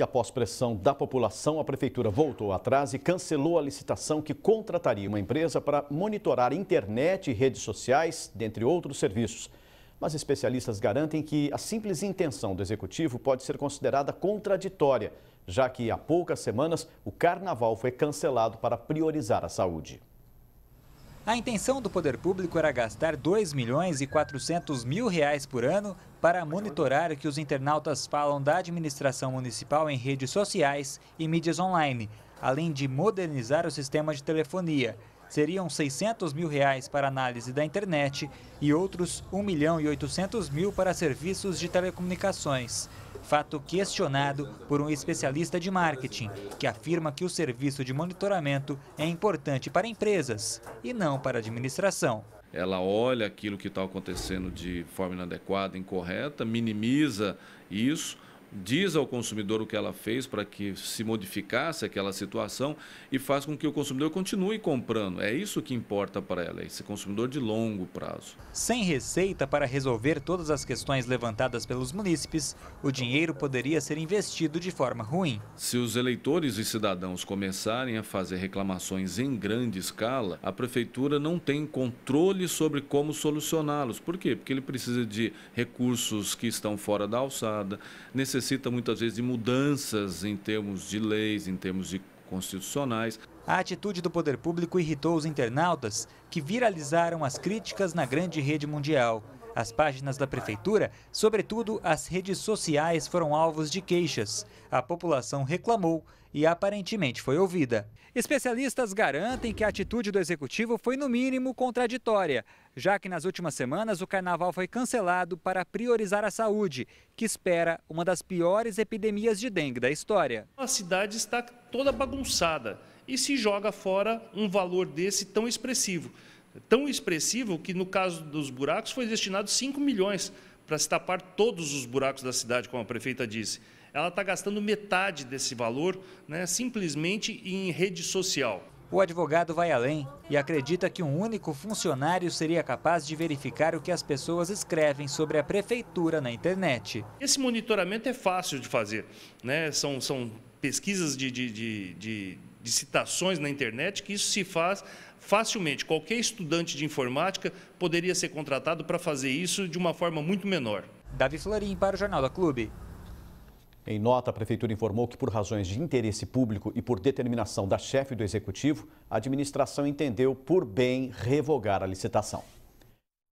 E após pressão da população, a prefeitura voltou atrás e cancelou a licitação que contrataria uma empresa para monitorar internet e redes sociais, dentre outros serviços. Mas especialistas garantem que a simples intenção do executivo pode ser considerada contraditória, já que há poucas semanas o carnaval foi cancelado para priorizar a saúde. A intenção do poder público era gastar 2 milhões e 400 mil reais por ano para monitorar o que os internautas falam da administração municipal em redes sociais e mídias online, além de modernizar o sistema de telefonia seriam 600 mil reais para análise da internet e outros 1 milhão e 800 mil para serviços de telecomunicações. Fato questionado por um especialista de marketing, que afirma que o serviço de monitoramento é importante para empresas e não para administração ela olha aquilo que está acontecendo de forma inadequada, incorreta, minimiza isso diz ao consumidor o que ela fez para que se modificasse aquela situação e faz com que o consumidor continue comprando. É isso que importa para ela, esse consumidor de longo prazo. Sem receita para resolver todas as questões levantadas pelos munícipes, o dinheiro poderia ser investido de forma ruim. Se os eleitores e cidadãos começarem a fazer reclamações em grande escala, a prefeitura não tem controle sobre como solucioná-los. Por quê? Porque ele precisa de recursos que estão fora da alçada, necessita necessita muitas vezes de mudanças em termos de leis, em termos de constitucionais. A atitude do poder público irritou os internautas que viralizaram as críticas na grande rede mundial. As páginas da prefeitura, sobretudo as redes sociais, foram alvos de queixas. A população reclamou e aparentemente foi ouvida. Especialistas garantem que a atitude do executivo foi, no mínimo, contraditória, já que nas últimas semanas o carnaval foi cancelado para priorizar a saúde, que espera uma das piores epidemias de dengue da história. A cidade está toda bagunçada e se joga fora um valor desse tão expressivo tão expressivo que, no caso dos buracos, foi destinado 5 milhões para se tapar todos os buracos da cidade, como a prefeita disse. Ela está gastando metade desse valor né, simplesmente em rede social. O advogado vai além e acredita que um único funcionário seria capaz de verificar o que as pessoas escrevem sobre a prefeitura na internet. Esse monitoramento é fácil de fazer, né? são, são pesquisas de, de, de, de de citações na internet, que isso se faz facilmente. Qualquer estudante de informática poderia ser contratado para fazer isso de uma forma muito menor. Davi Florim para o Jornal da Clube. Em nota, a Prefeitura informou que, por razões de interesse público e por determinação da chefe do Executivo, a administração entendeu por bem revogar a licitação.